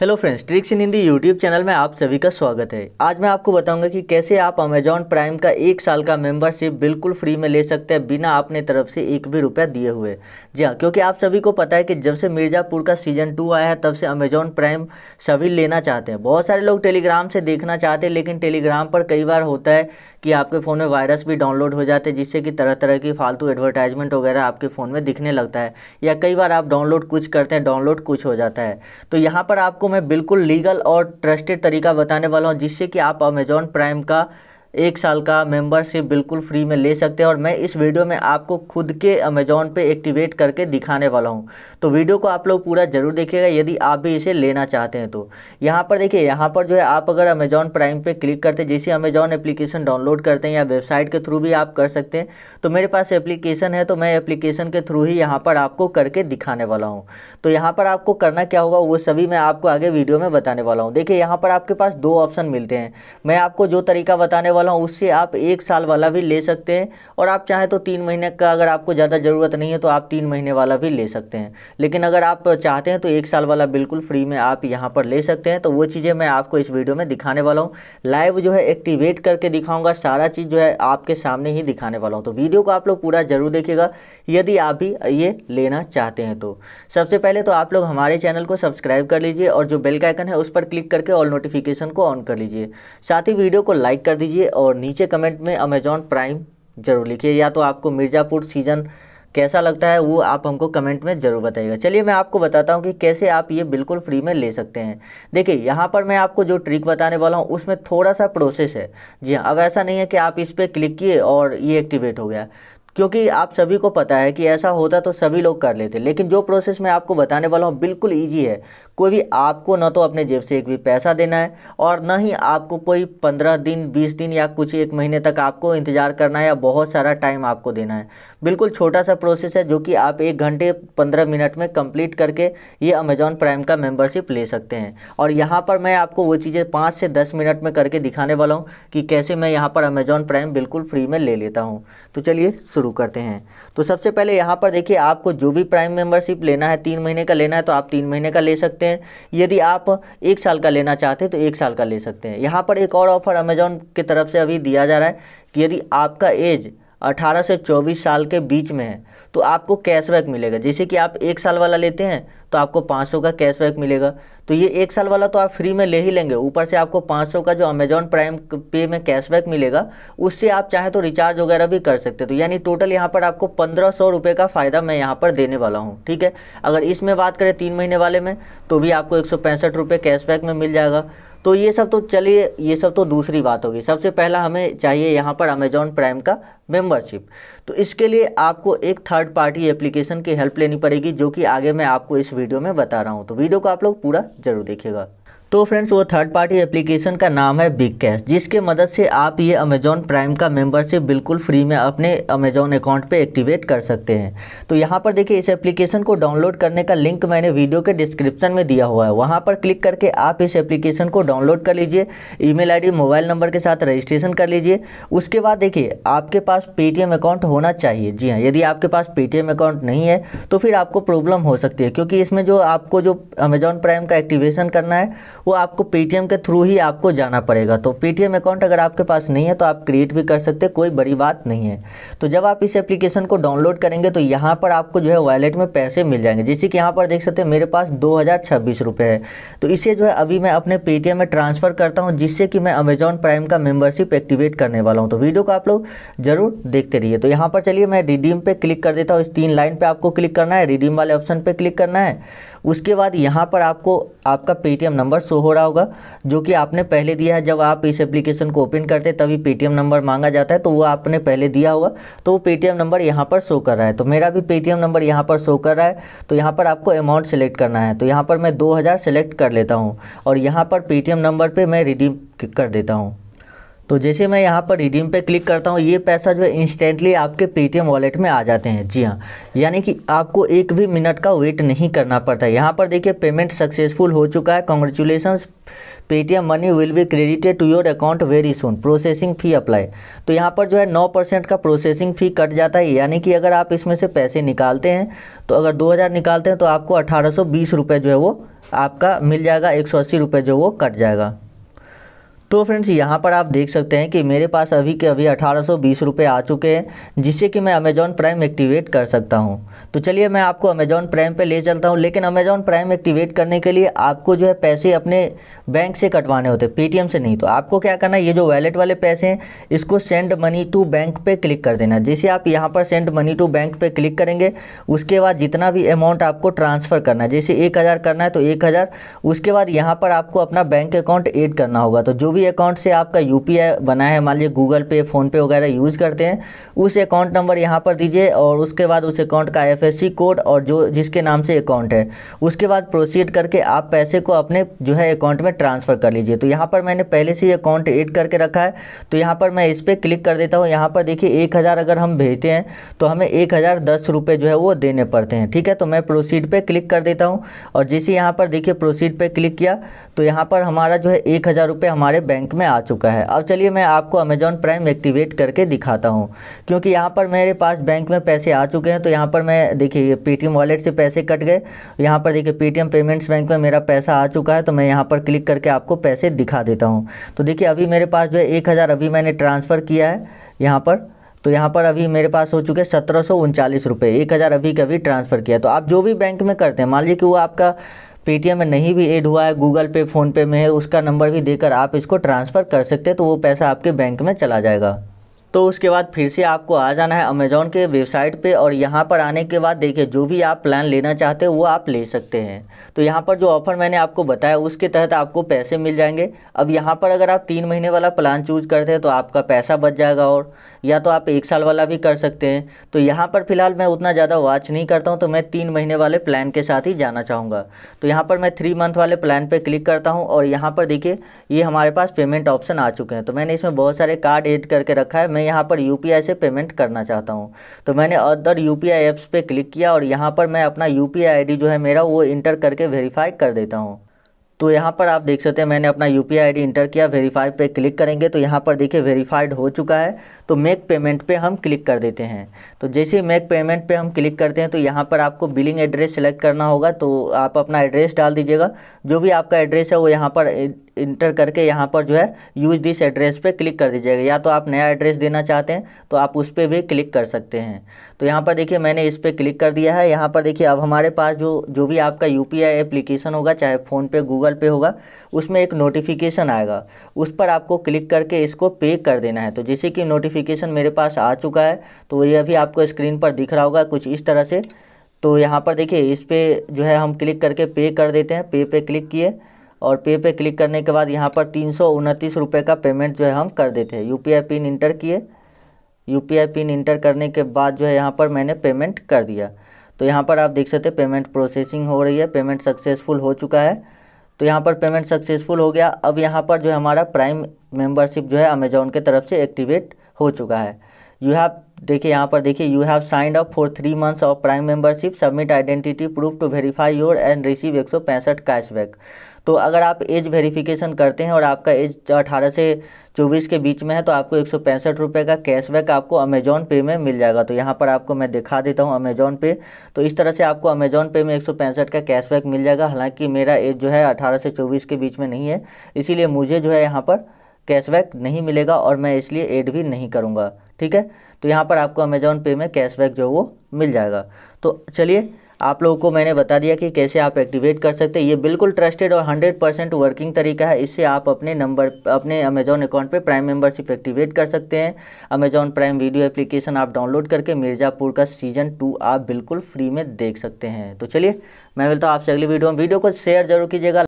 hello friends tricks in Hindi YouTube channel में आप सभी का स्वागत है आज मैं आपको बताऊंगा कि कैसे आप अमेजॉन प्राइम का एक साल का मेंबरशिप बिल्कुल फ्री में ले सकते हैं बिना अपने तरफ से एक भी रुपया दिए हुए जी हाँ क्योंकि आप सभी को पता है कि जब से मिर्ज़ापुर का सीजन टू आया है तब से अमेजॉन प्राइम सभी लेना चाहते हैं बहुत सारे लोग टेलीग्राम से देखना चाहते हैं लेकिन टेलीग्राम पर कई बार होता है कि आपके फ़ोन में वायरस भी डाउनलोड हो जाते हैं जिससे कि तरह तरह की फालतू एडवर्टाइजमेंट वगैरह आपके फ़ोन में दिखने लगता है या कई बार आप डाउनलोड कुछ करते हैं डाउनलोड कुछ हो जाता है तो यहाँ पर आपको मैं बिल्कुल लीगल और ट्रस्टेड तरीका बताने वाला हूँ जिससे कि आप अमेज़ॉन प्राइम का एक साल का मेंबरशिप बिल्कुल फ्री में ले सकते हैं और मैं इस वीडियो में आपको खुद के अमेज़ॉन पे एक्टिवेट करके दिखाने वाला हूँ तो वीडियो को आप लोग पूरा ज़रूर देखिएगा यदि आप भी इसे लेना चाहते हैं तो यहाँ पर देखिए यहाँ पर जो है आप अगर अमेज़ॉन प्राइम पे क्लिक करते हैं जैसे अमेज़ॉन एप्लीकेशन डाउनलोड करते हैं या वेबसाइट के थ्रू भी आप कर सकते हैं तो मेरे पास एप्लीकेशन है तो मैं एप्लीकेशन के थ्रू ही यहाँ पर आपको करके दिखाने वाला हूँ तो यहाँ पर आपको करना क्या होगा वो सभी मैं आपको आगे वीडियो में बताने वाला हूँ देखिए यहाँ पर आपके पास दो ऑप्शन मिलते हैं मैं आपको जो तरीका बताने वाला वाला हूँ उससे आप एक साल वाला भी ले सकते हैं और आप चाहें तो तीन महीने का अगर आपको ज़्यादा ज़रूरत नहीं है तो आप तीन महीने वाला भी ले सकते हैं लेकिन अगर आप चाहते हैं तो एक साल वाला बिल्कुल फ्री में आप यहाँ पर ले सकते हैं तो वो चीज़ें मैं आपको इस वीडियो में दिखाने वाला हूँ लाइव जो है एक्टिवेट करके दिखाऊँगा सारा चीज़ जो है आपके सामने ही दिखाने वाला हूँ तो वीडियो को आप लोग पूरा ज़रूर देखिएगा यदि आप भी ये लेना चाहते हैं तो सबसे पहले तो आप लोग हमारे चैनल को सब्सक्राइब कर लीजिए और जो बेल का आइकन है उस पर क्लिक करके ऑल नोटिफिकेशन को ऑन कर लीजिए साथ ही वीडियो को लाइक कर दीजिए और नीचे कमेंट में अमेजॉन प्राइम जरूर लिखिए या तो आपको मिर्ज़ापुर सीज़न कैसा लगता है वो आप हमको कमेंट में ज़रूर बताइएगा चलिए मैं आपको बताता हूँ कि कैसे आप ये बिल्कुल फ्री में ले सकते हैं देखिए यहाँ पर मैं आपको जो ट्रिक बताने वाला हूँ उसमें थोड़ा सा प्रोसेस है जी हाँ अब ऐसा नहीं है कि आप इस पर क्लिक किए और ये एक्टिवेट हो गया क्योंकि आप सभी को पता है कि ऐसा होता तो सभी लोग कर लेते लेकिन जो प्रोसेस मैं आपको बताने वाला हूँ बिल्कुल ईजी है कोई भी आपको ना तो अपने जेब से एक भी पैसा देना है और ना ही आपको कोई पंद्रह दिन बीस दिन या कुछ एक महीने तक आपको इंतज़ार करना है या बहुत सारा टाइम आपको देना है बिल्कुल छोटा सा प्रोसेस है जो कि आप एक घंटे पंद्रह मिनट में कंप्लीट करके ये अमेज़ॉन प्राइम का मेंबरशिप ले सकते हैं और यहाँ पर मैं आपको वो चीज़ें पाँच से दस मिनट में करके दिखाने वाला हूँ कि कैसे मैं यहाँ पर अमेज़ॉन प्राइम बिल्कुल फ्री में ले लेता हूँ तो चलिए शुरू करते हैं तो सबसे पहले यहाँ पर देखिए आपको जो भी प्राइम मेम्बरशिप लेना है तीन महीने का लेना है तो आप तीन महीने का ले सकते हैं हैं यदि आप एक साल का लेना चाहते हैं तो एक साल का ले सकते हैं यहाँ पर एक और ऑफ़र अमेजोन की तरफ से अभी दिया जा रहा है कि यदि आपका एज 18 से 24 साल के बीच में है तो आपको कैशबैक मिलेगा जैसे कि आप एक साल वाला लेते हैं तो आपको पाँच सौ का कैशबैक मिलेगा तो ये एक साल वाला तो आप फ्री में ले ही लेंगे ऊपर से आपको पाँच सौ का जो अमेजॉन प्राइम पे में कैशबैक मिलेगा उससे आप चाहे तो रिचार्ज वगैरह भी कर सकते तो यानी टोटल यहाँ पर आपको पंद्रह सौ रुपये का फ़ायदा मैं यहाँ पर देने वाला हूँ ठीक है अगर इसमें बात करें तीन महीने वाले में तो भी आपको एक सौ पैंसठ रुपये कैशबैक में मिल जाएगा तो ये सब तो चलिए ये सब तो दूसरी बात होगी सबसे पहला हमें चाहिए यहाँ पर अमेजॉन प्राइम का मेंबरशिप तो इसके लिए आपको एक थर्ड पार्टी एप्लीकेशन की हेल्प लेनी पड़ेगी जो कि आगे मैं आपको इस वीडियो में बता रहा हूँ तो वीडियो को आप लोग पूरा ज़रूर देखेगा तो फ्रेंड्स वो थर्ड पार्टी एप्लीकेशन का नाम है बिग कैश जिसके मदद से आप ये अमेजॉन प्राइम का मेंबरशिप बिल्कुल फ्री में अपने अमेजॉन अकाउंट पे एक्टिवेट कर सकते हैं तो यहाँ पर देखिए इस एप्लीकेशन को डाउनलोड करने का लिंक मैंने वीडियो के डिस्क्रिप्शन में दिया हुआ है वहाँ पर क्लिक करके आप इस एप्लीकेशन को डाउनलोड कर लीजिए ई मेल मोबाइल नंबर के साथ रजिस्ट्रेशन कर लीजिए उसके बाद देखिए आपके पास पेटीएम अकाउंट होना चाहिए जी हाँ यदि आपके पास पेटीएम अकाउंट नहीं है तो फिर आपको प्रॉब्लम हो सकती है क्योंकि इसमें जो आपको जो अमेजॉन प्राइम का एक्टिवेशन करना है वो आपको पेटीएम के थ्रू ही आपको जाना पड़ेगा तो पेटीएम अकाउंट अगर आपके पास नहीं है तो आप क्रिएट भी कर सकते कोई बड़ी बात नहीं है तो जब आप इस एप्लीकेशन को डाउनलोड करेंगे तो यहाँ पर आपको जो है वॉलेट में पैसे मिल जाएंगे जैसे कि यहाँ पर देख सकते हैं मेरे पास दो है तो इसे जो है अभी मैं अपने पेटीएम में ट्रांसफ़र करता हूँ जिससे कि मैं अमेजॉन प्राइम का मेम्बरशिप एक्टिवेट करने वाला हूँ तो वीडियो को आप लोग ज़रूर देखते रहिए तो यहाँ पर चलिए मैं रिडीम पर क्लिक कर देता हूँ इस तीन लाइन पर आपको क्लिक करना है रिडीम वाले ऑप्शन पर क्लिक करना है उसके बाद यहाँ पर आपको आपका पेटीएम नंबर शो हो रहा होगा जो कि आपने पहले दिया है जब आप इस एप्लीकेशन को ओपन करते तभी पेटीएम नंबर मांगा जाता है तो वो आपने पहले दिया होगा तो वो पेटीएम नंबर यहाँ पर शो कर रहा है तो मेरा भी पेटीएम नंबर यहाँ पर शो कर रहा है तो यहाँ पर आपको अमाउंट सेलेक्ट करना है तो यहाँ पर मैं दो हज़ार सेलेक्ट कर लेता हूँ और यहाँ पर पेटीएम नंबर पर मैं रिडीम कर देता हूँ तो जैसे मैं यहाँ पर रिडीम पे क्लिक करता हूँ ये पैसा जो है इंस्टेंटली आपके पेटीएम वॉलेट में आ जाते हैं जी हाँ यानी कि आपको एक भी मिनट का वेट नहीं करना पड़ता है यहाँ पर देखिए पेमेंट सक्सेसफुल हो चुका है congratulation Paytm money will be credited to your account very soon processing fee apply तो यहाँ पर जो है नौ परसेंट का प्रोसेसिंग फ़ी कट जाता है यानी कि अगर आप इसमें से पैसे निकालते हैं तो अगर दो हज़ार निकालते हैं तो आपको अठारह सौ बीस रुपये जो है वो आपका मिल जाएगा एक सौ अस्सी रुपये जो वो कट जाएगा तो फ्रेंड्स यहाँ पर आप देख सकते हैं कि मेरे पास अभी के अभी अठारह सौ आ चुके हैं जिससे कि मैं अमेज़ॉन प्राइम एक्टिवेट कर सकता हूँ तो चलिए मैं आपको अमेज़ॉन प्राइम पर ले चलता हूँ लेकिन अमेज़ॉन प्राइम एक्टिवेट करने के लिए आपको जो है पैसे अपने बैंक से कटवाने होते हैं पेटीएम से नहीं तो आपको क्या करना है ये जो वैलेट वाले पैसे हैं इसको सेंड मनी टू बैंक पे क्लिक कर देना जैसे आप यहाँ पर सेंड मनी टू बैंक पे क्लिक करेंगे उसके बाद जितना भी अमाउंट आपको ट्रांसफ़र करना है जैसे एक हज़ार करना है तो एक हज़ार उसके बाद यहाँ पर आपको अपना बैंक अकाउंट एड करना होगा तो जो भी भी अकाउंट से आपका यू बना है मान लीजिए गूगल पे फ़ोनपे वगैरह यूज़ करते हैं उस अकाउंट नंबर यहाँ पर दीजिए और उसके बाद उस अकाउंट का एफ कोड और जो जिसके नाम से अकाउंट है उसके बाद प्रोसीड करके आप पैसे को अपने जो है अकाउंट में ट्रांसफ़र कर लीजिए तो यहाँ पर मैंने पहले से ही अकाउंट एड करके रखा है तो यहाँ पर मैं इस पर क्लिक कर देता हूँ यहाँ पर देखिए एक हज़ार अगर हम भेजते हैं तो हमें एक हज़ार दस रुपये जो है वो देने पड़ते हैं ठीक है तो मैं प्रोसीड पर क्लिक कर देता हूँ और जैसे यहाँ पर देखिए प्रोसीड पर क्लिक किया तो यहाँ पर हमारा जो है एक हज़ार रुपये हमारे बैंक में आ चुका है अब चलिए मैं आपको अमेज़ॉन प्राइम एक्टिवेट करके दिखाता हूँ क्योंकि यहाँ पर मेरे पास बैंक में पैसे आ चुके हैं तो यहाँ पर मैं देखिए पेटीएम वॉलेट से पैसे कट गए यहाँ पर देखिए पेटीएम पेमेंट्स बैंक में मेरा पैसा आ चुका है तो मैं यहाँ पर क्लिक करके आपको पैसे दिखा देता हूँ तो देखिए अभी मेरे पास जो है एक अभी मैंने ट्रांसफ़र किया है यहाँ पर तो यहाँ पर अभी मेरे पास हो चुके सत्रह सौ उनचालीस रुपये एक हज़ार अभी कभी ट्रांसफ़र किया तो आप जो भी बैंक में करते हैं मान लीजिए कि वो आपका पेटीएम में नहीं भी एड हुआ है गूगल पे फ़ोनपे में है उसका नंबर भी देकर आप इसको ट्रांसफ़र कर सकते हैं तो वो पैसा आपके बैंक में चला जाएगा तो उसके बाद फिर से आपको आ जाना है अमेजोन के वेबसाइट पे और यहाँ पर आने के बाद देखिए जो भी आप प्लान लेना चाहते हो वो आप ले सकते हैं तो यहाँ पर जो ऑफ़र मैंने आपको बताया उसके तहत आपको पैसे मिल जाएंगे अब यहाँ पर अगर आप तीन महीने वाला प्लान चूज करते हैं तो आपका पैसा बच जाएगा और या तो आप एक साल वाला भी कर सकते हैं तो यहाँ पर फिलहाल मैं उतना ज़्यादा वॉच नहीं करता हूँ तो मैं तीन महीने वाले प्लान के साथ ही जाना चाहूँगा तो यहाँ पर मैं थ्री मंथ वाले प्लान पर क्लिक करता हूँ और यहाँ पर देखिए ये हमारे पास पेमेंट ऑप्शन आ चुके हैं तो मैंने इसमें बहुत सारे कार्ड एड करके रखा है मैं मैं यहाँ पर यू से पेमेंट करना चाहता हूँ तो मैंने अदर यू पी ऐप्स पर क्लिक किया और यहाँ पर मैं अपना यू पी जो है मेरा वो इंटर करके वेरीफाई कर देता हूँ तो यहाँ पर आप देख सकते हैं मैंने अपना यू पी इंटर किया वेरीफाई पे क्लिक करेंगे तो यहाँ पर देखिए वेरीफाइड हो चुका है तो मेक पेमेंट पे हम क्लिक कर देते हैं तो जैसे ही मेक पेमेंट पे हम क्लिक करते हैं तो यहाँ पर आपको बिलिंग एड्रेस सेलेक्ट करना होगा तो आप अपना एड्रेस डाल दीजिएगा जो भी आपका एड्रेस है वो यहाँ पर इंटर करके यहाँ पर जो है यूज दिस एड्रेस पे क्लिक कर दीजिएगा या तो आप नया एड्रेस देना चाहते हैं तो आप उस पर भी क्लिक कर सकते हैं तो यहाँ पर देखिए मैंने इस पर क्लिक कर दिया है यहाँ पर देखिए अब हमारे पास जो जो भी आपका यू पी एप्लीकेशन होगा चाहे फ़ोनपे गूगल पे होगा उसमें एक नोटिफिकेशन आएगा उस पर आपको क्लिक करके इसको पे कर देना है तो जैसे कि नोटिफिकेशन मेरे पास आ चुका है तो ये अभी आपको स्क्रीन पर दिख रहा होगा कुछ इस तरह से तो यहाँ पर देखिए इस पर जो है हम क्लिक करके पे कर देते हैं पे पे क्लिक किए और पे पे क्लिक करने के बाद यहाँ पर तीन सौ उनतीस रुपये का पेमेंट जो है हम कर देते हैं यू पिन इंटर किए यू पिन इंटर करने के बाद जो है यहाँ पर मैंने पेमेंट कर दिया तो यहाँ पर आप देख सकते हैं पेमेंट प्रोसेसिंग हो रही है पेमेंट सक्सेसफुल हो चुका है तो यहाँ पर पेमेंट सक्सेसफुल हो गया अब यहाँ पर जो है हमारा प्राइम मेंबरशिप जो है अमेजोन के तरफ से एक्टिवेट हो चुका है यू हैव देखिए यहाँ पर देखिए you have signed up for three months of Prime membership submit identity proof to verify your and receive एक सौ पैंसठ कैशबैक तो अगर आप एज वेरिफिकेशन करते हैं और आपका एज अठारह से चौबीस के बीच में है तो आपको एक सौ पैंसठ रुपये का कैशबैक आपको अमेजोन पे में मिल जाएगा तो यहाँ पर आपको मैं दिखा देता हूँ अमेजोन पे तो इस तरह से आपको अमेजोन पे में एक सौ पैंसठ का कैशबैक मिल जाएगा हालांकि मेरा एज जो है अठारह से चौबीस के बीच में नहीं है इसीलिए मुझे जो है यहाँ पर कैशबैक नहीं मिलेगा और मैं इसलिए ऐड भी नहीं करूँगा ठीक है तो यहाँ पर आपको अमेजोन पे में कैशबैक जो वो मिल जाएगा तो चलिए आप लोगों को मैंने बता दिया कि कैसे आप एक्टिवेट कर सकते हैं ये बिल्कुल ट्रस्टेड और हंड्रेड परसेंट वर्किंग तरीका है इससे आप अपने नंबर अपने अमेजॉन अकाउंट पर प्राइम मेंबरशिप एक्टिवेट कर सकते हैं अमेजॉन प्राइम वीडियो एप्लीकेशन आप डाउनलोड करके मिर्ज़ापुर का सीजन टू आप बिल्कुल फ्री में देख सकते हैं तो चलिए मैं मिलता हूँ आपसे अगली वीडियो में वीडियो को शेयर जरूर कीजिएगा